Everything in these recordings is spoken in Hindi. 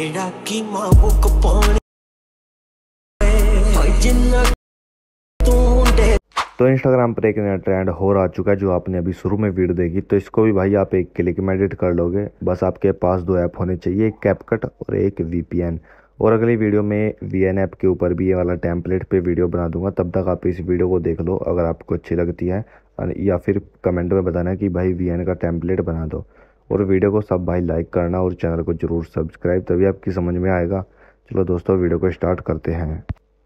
की माँ ఒక పోనే तो इंस्टाग्राम पर एक नया ट्रेंड हो रहा चुका है जो आपने अभी शुरू में वीडियो देखी तो इसको भी भाई आप एक क्लिक में एडिट कर लोगे बस आपके पास दो ऐप होने चाहिए एक कैपकट और एक वीपीएन और अगली वीडियो में वी एन ऐप के ऊपर भी ये वाला टेम्पलेट पे वीडियो बना दूंगा तब तक आप इस वीडियो को देख लो अगर आपको अच्छी लगती है या फिर कमेंट में बताना कि भाई वी एन का टेम्पलेट बना दो और वीडियो को सब भाई लाइक करना और चैनल को ज़रूर सब्सक्राइब तभी आपकी समझ में आएगा चलो दोस्तों वीडियो को स्टार्ट करते हैं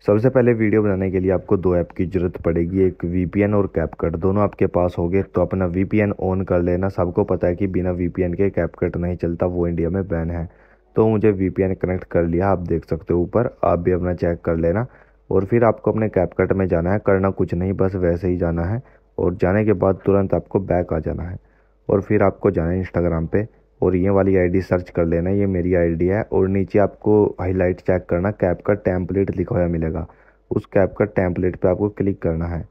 सबसे पहले वीडियो बनाने के लिए आपको दो ऐप की ज़रूरत पड़ेगी एक वीपीएन और कैपकट दोनों आपके पास होंगे तो अपना वीपीएन ऑन कर लेना सबको पता है कि बिना वीपीएन के कैपकट नहीं चलता वो इंडिया में बैन है तो मुझे वीपीएन कनेक्ट कर लिया आप देख सकते हो ऊपर आप भी अपना चेक कर लेना और फिर आपको अपने कैपकट में जाना है करना कुछ नहीं बस वैसे ही जाना है और जाने के बाद तुरंत आपको बैक आ जाना है और फिर आपको जाना है इंस्टाग्राम पे और ये वाली आईडी सर्च कर लेना ये मेरी आईडी है और नीचे आपको हाईलाइट चेक करना कैप का टैंपलेट लिखा हुआ मिलेगा उस कैप का टैंपलेट पे आपको क्लिक करना है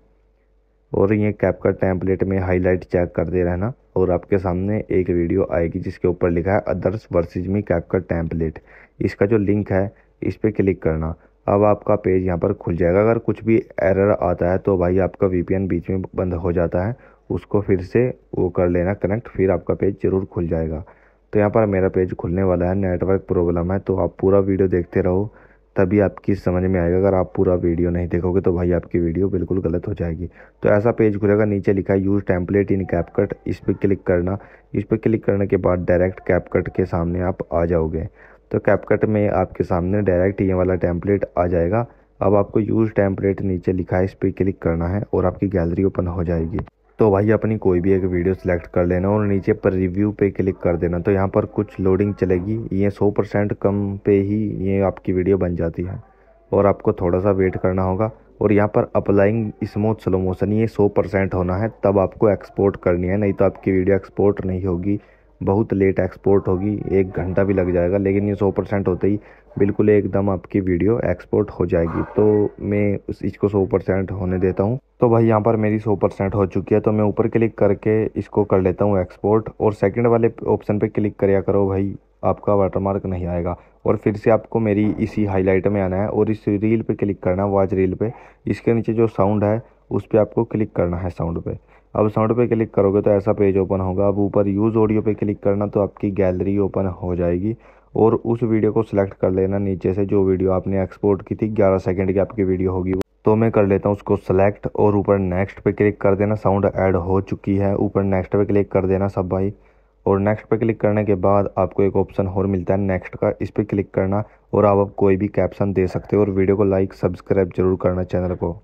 और ये कैप का टैंपलेट में हाईलाइट चेक करते रहना और आपके सामने एक वीडियो आएगी जिसके ऊपर लिखा है अदर्स वर्सेज मी कैप का टैंपलेट इसका जो लिंक है इस पर क्लिक करना अब आपका पेज यहाँ पर खुल जाएगा अगर कुछ भी एरर आता है तो भाई आपका वी बीच में बंद हो जाता है उसको फिर से वो कर लेना कनेक्ट फिर आपका पेज ज़रूर खुल जाएगा तो यहाँ पर मेरा पेज खुलने वाला है नेटवर्क प्रॉब्लम है तो आप पूरा वीडियो देखते रहो तभी आपकी समझ में आएगा अगर आप पूरा वीडियो नहीं देखोगे तो भाई आपकी वीडियो बिल्कुल गलत हो जाएगी तो ऐसा पेज खुलेगा नीचे लिखा है यूज़ टेम्पलेट इन कैपकट इस पर क्लिक करना इस पर क्लिक करने के बाद डायरेक्ट कैपकट के सामने आप आ जाओगे तो कैपकट में आपके सामने डायरेक्ट ये वाला टैंपलेट आ जाएगा अब आपको यूज़ टैंपलेट नीचे लिखा है इस पर क्लिक करना है और आपकी गैलरी ओपन हो जाएगी तो भाई अपनी कोई भी एक वीडियो सेलेक्ट कर लेना और नीचे पर रिव्यू पे क्लिक कर देना तो यहाँ पर कुछ लोडिंग चलेगी ये सौ परसेंट कम पे ही ये आपकी वीडियो बन जाती है और आपको थोड़ा सा वेट करना होगा और यहाँ पर अप्लाइंग स्मूथ स्लो मोशन ये सौ परसेंट होना है तब आपको एक्सपोर्ट करनी है नहीं तो आपकी वीडियो एक्सपोर्ट नहीं होगी बहुत लेट एक्सपोर्ट होगी एक घंटा भी लग जाएगा लेकिन ये सौ परसेंट होते ही बिल्कुल एकदम आपकी वीडियो एक्सपोर्ट हो जाएगी तो मैं उस इसको सौ परसेंट होने देता हूँ तो भाई यहाँ पर मेरी सौ परसेंट हो चुकी है तो मैं ऊपर क्लिक करके इसको कर लेता हूँ एक्सपोर्ट और सेकेंड वाले ऑप्शन पर क्लिक कराया करो भाई आपका वाटरमार्क नहीं आएगा और फिर से आपको मेरी इसी हाईलाइट में आना है और इस रील पे क्लिक करना है वाच रील पे इसके नीचे जो साउंड है उस पर आपको क्लिक करना है साउंड पे अब साउंड पे क्लिक करोगे तो ऐसा पेज ओपन होगा अब ऊपर यूज़ ऑडियो पे क्लिक करना तो आपकी गैलरी ओपन हो जाएगी और उस वीडियो को सिलेक्ट कर लेना नीचे से जो वीडियो आपने एक्सपोर्ट की थी ग्यारह सेकेंड की आपकी वीडियो होगी तो मैं कर लेता हूँ उसको सेलेक्ट और ऊपर नेक्स्ट पे क्लिक कर देना साउंड ऐड हो चुकी है ऊपर नेक्स्ट पे क्लिक कर देना सब भाई और नेक्स्ट पे क्लिक करने के बाद आपको एक ऑप्शन और मिलता है नेक्स्ट का इस पर क्लिक करना और आप कोई भी कैप्शन दे सकते हो और वीडियो को लाइक सब्सक्राइब जरूर करना चैनल को